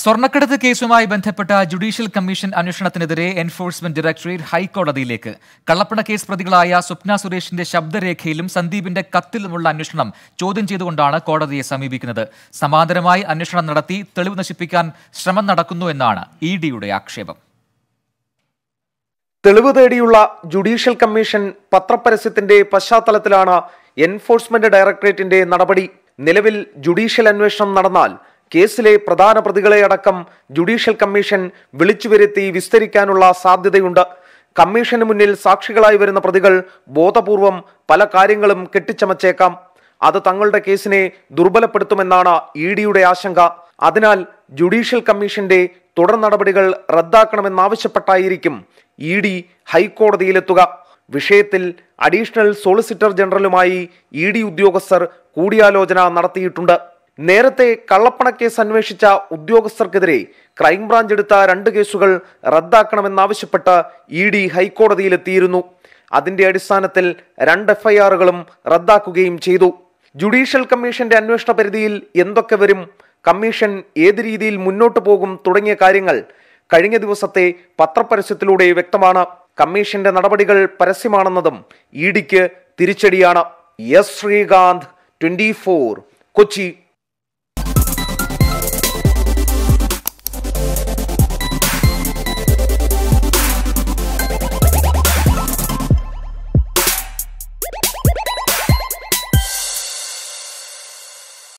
സ്വർണ്ണക്കടത്ത് കേസുമായി ബന്ധപ്പെട്ട ജുഡീഷ്യൽ കമ്മീഷൻ അന്വേഷണത്തിനെതിരെ എൻഫോഴ്സ്മെന്റ് ഡയറക്ടറേറ്റ് ഹൈക്കോടതിയിലേക്ക് കള്ളപ്പണ കേസ് പ്രതികളായ സ്വപ്ന സുരേഷിന്റെ ശബ്ദരേഖയിലും സന്ദീപിന്റെ കത്തിലുമുള്ള അന്വേഷണം ചോദ്യം ചെയ്തുകൊണ്ടാണ് കോടതിയെ സമീപിക്കുന്നത് സമാന്തരമായി അന്വേഷണം നടത്തി തെളിവ് നശിപ്പിക്കാൻ ശ്രമം നടക്കുന്നു എന്നാണ് ഇ ഡിയുടെ ആക്ഷേപം തെളിവ് തേടിയുള്ള ജുഡീഷ്യൽ കമ്മീഷൻ പത്രപരസ്യത്തിന്റെ പശ്ചാത്തലത്തിലാണ് എൻഫോഴ്സ്മെന്റ് ഡയറക്ടറേറ്റിന്റെ നടപടി നിലവിൽ ജുഡീഷ്യൽ അന്വേഷണം നടന്നാൽ കേസിലെ പ്രധാന പ്രതികളെ അടക്കം ജുഡീഷ്യൽ കമ്മീഷൻ വിളിച്ചു വരുത്തി വിസ്തരിക്കാനുള്ള സാധ്യതയുണ്ട് കമ്മീഷന് മുന്നിൽ സാക്ഷികളായി വരുന്ന പ്രതികൾ ബോധപൂർവം പല കാര്യങ്ങളും കെട്ടിച്ചമച്ചേക്കാം അത് തങ്ങളുടെ കേസിനെ ദുർബലപ്പെടുത്തുമെന്നാണ് ഇ ഡിയുടെ ആശങ്ക അതിനാൽ ജുഡീഷ്യൽ കമ്മീഷന്റെ തുടർ നടപടികൾ റദ്ദാക്കണമെന്നാവശ്യപ്പെട്ടായിരിക്കും ഇ ഡി ഹൈക്കോടതിയിലെത്തുക വിഷയത്തിൽ അഡീഷണൽ സോളിസിറ്റർ ജനറലുമായി ഇ ഡി ഉദ്യോഗസ്ഥർ കൂടിയാലോചന നടത്തിയിട്ടുണ്ട് നേരത്തെ കള്ളപ്പണക്കേസ് അന്വേഷിച്ച ഉദ്യോഗസ്ഥർക്കെതിരെ ക്രൈംബ്രാഞ്ച് എടുത്ത രണ്ട് കേസുകൾ റദ്ദാക്കണമെന്നാവശ്യപ്പെട്ട് ഇ ഡി ഹൈക്കോടതിയിലെത്തിയിരുന്നു അതിന്റെ അടിസ്ഥാനത്തിൽ രണ്ട് എഫ്ഐആറുകളും റദ്ദാക്കുകയും ചെയ്തു ജുഡീഷ്യൽ കമ്മീഷന്റെ അന്വേഷണ പരിധിയിൽ എന്തൊക്കെ വരും കമ്മീഷൻ ഏത് രീതിയിൽ മുന്നോട്ടു പോകും തുടങ്ങിയ കാര്യങ്ങൾ കഴിഞ്ഞ ദിവസത്തെ പത്രപരസ്യത്തിലൂടെ വ്യക്തമാണ് കമ്മീഷന്റെ നടപടികൾ പരസ്യമാണെന്നതും ഇ ഡിക്ക് തിരിച്ചടിയാണ് S Sreekanth twenty four Kochi